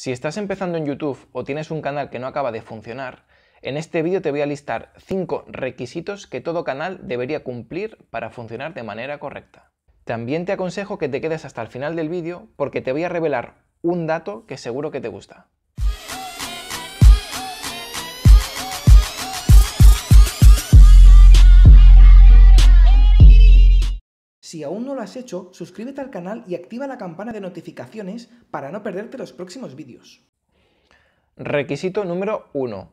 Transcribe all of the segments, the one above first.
Si estás empezando en YouTube o tienes un canal que no acaba de funcionar, en este vídeo te voy a listar 5 requisitos que todo canal debería cumplir para funcionar de manera correcta. También te aconsejo que te quedes hasta el final del vídeo porque te voy a revelar un dato que seguro que te gusta. Si aún no lo has hecho, suscríbete al canal y activa la campana de notificaciones para no perderte los próximos vídeos. Requisito número 1.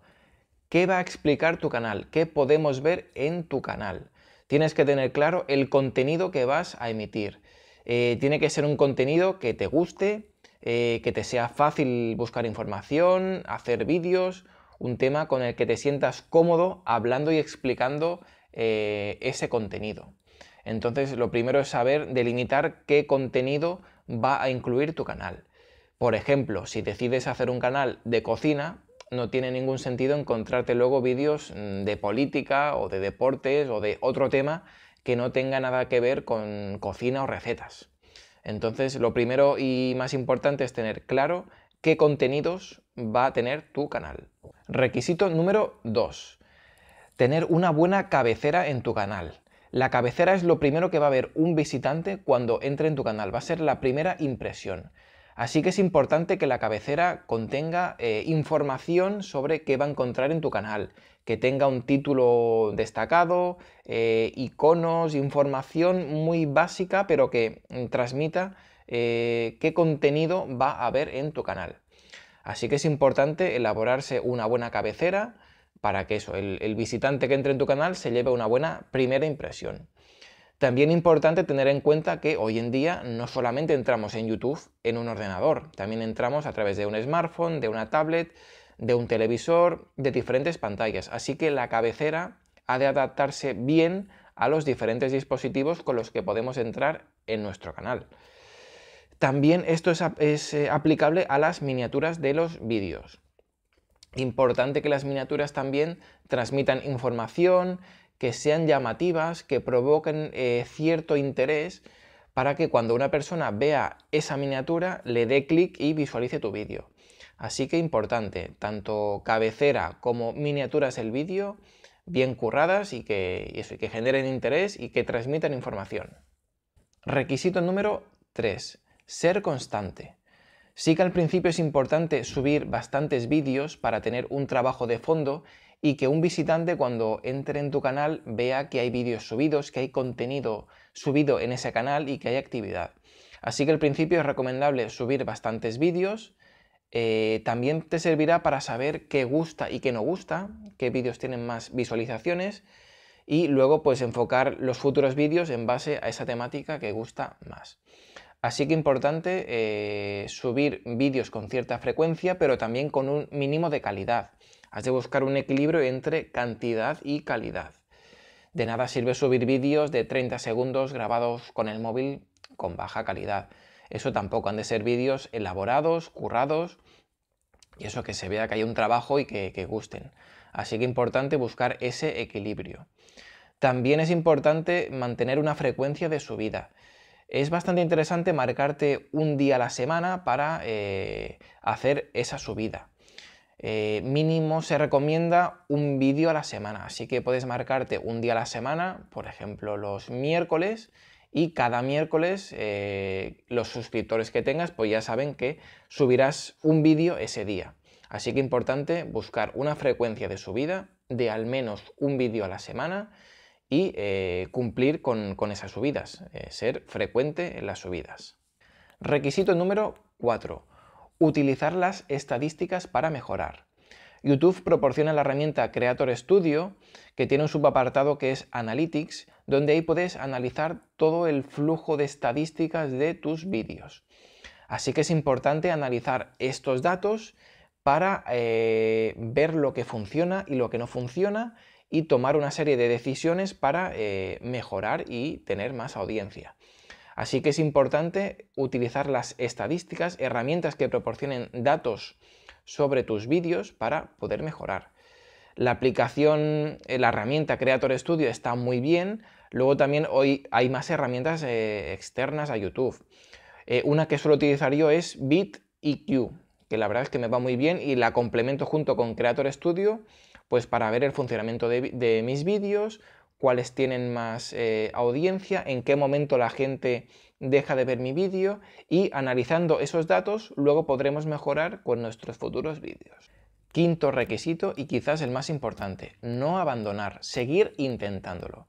¿Qué va a explicar tu canal? ¿Qué podemos ver en tu canal? Tienes que tener claro el contenido que vas a emitir. Eh, tiene que ser un contenido que te guste, eh, que te sea fácil buscar información, hacer vídeos, un tema con el que te sientas cómodo hablando y explicando eh, ese contenido. Entonces, lo primero es saber delimitar qué contenido va a incluir tu canal. Por ejemplo, si decides hacer un canal de cocina, no tiene ningún sentido encontrarte luego vídeos mm, de política o de deportes o de otro tema que no tenga nada que ver con cocina o recetas. Entonces, lo primero y más importante es tener claro qué contenidos va a tener tu canal. Requisito número 2. Tener una buena cabecera en tu canal. La cabecera es lo primero que va a ver un visitante cuando entre en tu canal, va a ser la primera impresión. Así que es importante que la cabecera contenga eh, información sobre qué va a encontrar en tu canal, que tenga un título destacado, eh, iconos, información muy básica, pero que mm, transmita eh, qué contenido va a haber en tu canal. Así que es importante elaborarse una buena cabecera, para que eso, el, visitante que entre en tu canal se lleve una buena primera impresión. También importante tener en cuenta que hoy en día no solamente entramos en YouTube en un ordenador, también entramos a través de un smartphone, de una tablet, de un televisor, de diferentes pantallas. Así que la cabecera ha de adaptarse bien a los diferentes dispositivos con los que podemos entrar en nuestro canal. También esto es eh, aplicable a las miniaturas de los vídeos importante que las miniaturas también transmitan información, que sean llamativas, que provoquen eh, cierto interés para que cuando una persona vea esa miniatura le dé clic y visualice tu vídeo. Así que importante, tanto cabecera como miniaturas del vídeo bien curradas y que, que generen interés y que transmitan información. Requisito número 3. Ser constante. Sí que al principio es importante subir bastantes vídeos para tener un trabajo de fondo y que un visitante cuando entre en tu canal vea que hay vídeos subidos, que hay contenido subido en ese canal y que hay actividad. Así que al principio es recomendable subir bastantes vídeos. Eh, también te servirá para saber qué gusta y qué no gusta, qué vídeos tienen más visualizaciones y luego pues, enfocar los futuros vídeos en base a esa temática que gusta más. Así que importante eh, subir vídeos con cierta frecuencia, pero también con un mínimo de calidad. Has de buscar un equilibrio entre cantidad y calidad. De nada sirve subir vídeos de 30 segundos grabados con el móvil con baja calidad. Eso tampoco han de ser vídeos elaborados, currados, y eso que se vea que hay un trabajo y que, que gusten. Así que importante buscar ese equilibrio. También es importante mantener una frecuencia de subida es bastante interesante marcarte un día a la semana para eh, hacer esa subida. Eh, mínimo se recomienda un vídeo a la semana, así que puedes marcarte un día a la semana, por ejemplo los miércoles, y cada miércoles eh, los suscriptores que tengas pues ya saben que subirás un vídeo ese día. Así que importante buscar una frecuencia de subida de al menos un vídeo a la semana y eh, cumplir con, esas subidas, eh, ser frecuente en las subidas. Requisito número 4. Utilizar las estadísticas para mejorar. YouTube proporciona la herramienta Creator Studio, que tiene un subapartado que es Analytics, donde ahí puedes analizar todo el flujo de estadísticas de tus vídeos. Así que es importante analizar estos datos para eh, ver lo que funciona y lo que no funciona y tomar una serie de decisiones para eh, mejorar y tener más audiencia. Así que es importante utilizar las estadísticas, herramientas que proporcionen datos sobre tus vídeos para poder mejorar. La aplicación, eh, la herramienta Creator Studio está muy bien. Luego también hoy hay más herramientas eh, externas a YouTube. una que suelo utilizar yo es BitEQ, que la verdad es que me va muy bien y la complemento junto con Creator Studio pues para ver el funcionamiento de, mis vídeos, cuáles tienen más eh, audiencia, en qué momento la gente deja de ver mi vídeo y analizando esos datos luego podremos mejorar con nuestros futuros vídeos. Quinto requisito y quizás el más importante, no abandonar, seguir intentándolo.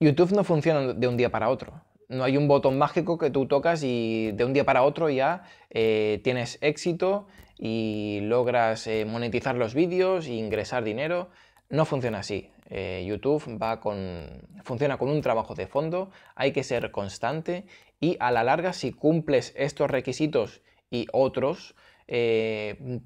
YouTube no funciona de un día para otro no hay un botón mágico que tú tocas y de un día para otro ya eh, tienes éxito y logras eh, monetizar los vídeos e ingresar dinero. No funciona así. Eh, YouTube va con, funciona con un trabajo de fondo, hay que ser constante y a la larga si cumples estos requisitos y otros,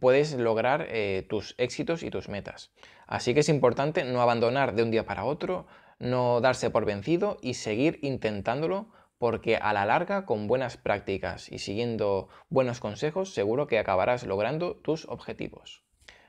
puedes lograr tus éxitos y tus metas. Así que es importante no abandonar de un día para otro, no darse por vencido y seguir intentándolo porque a la larga con buenas prácticas y siguiendo buenos consejos seguro que acabarás logrando tus objetivos.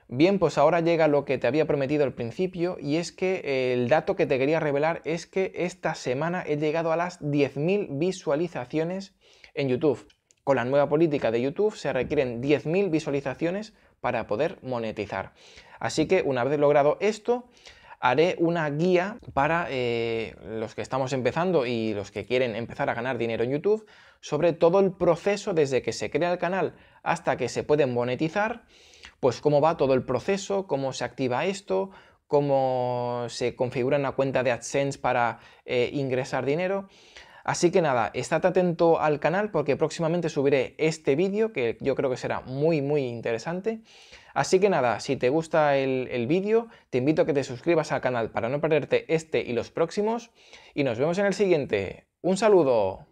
Bien, pues ahora llega lo que te había prometido al principio y es que el dato que te quería revelar es que esta semana he llegado a las 10.000 visualizaciones en YouTube. Con la nueva política de YouTube se requieren 10.000 visualizaciones para poder monetizar. Así que una vez logrado esto, haré una guía para eh, los que estamos empezando y los que quieren empezar a ganar dinero en YouTube sobre todo el proceso desde que se crea el canal hasta que se pueden monetizar, pues cómo va todo el proceso, cómo se activa esto, cómo se configura una cuenta de AdSense para eh, ingresar dinero. Así que nada, estate atento al canal porque próximamente subiré este vídeo que yo creo que será muy muy interesante. Así que nada, si te gusta el, el vídeo, te invito a que te suscribas al canal para no perderte este y los próximos. Y nos vemos en el siguiente. ¡Un saludo!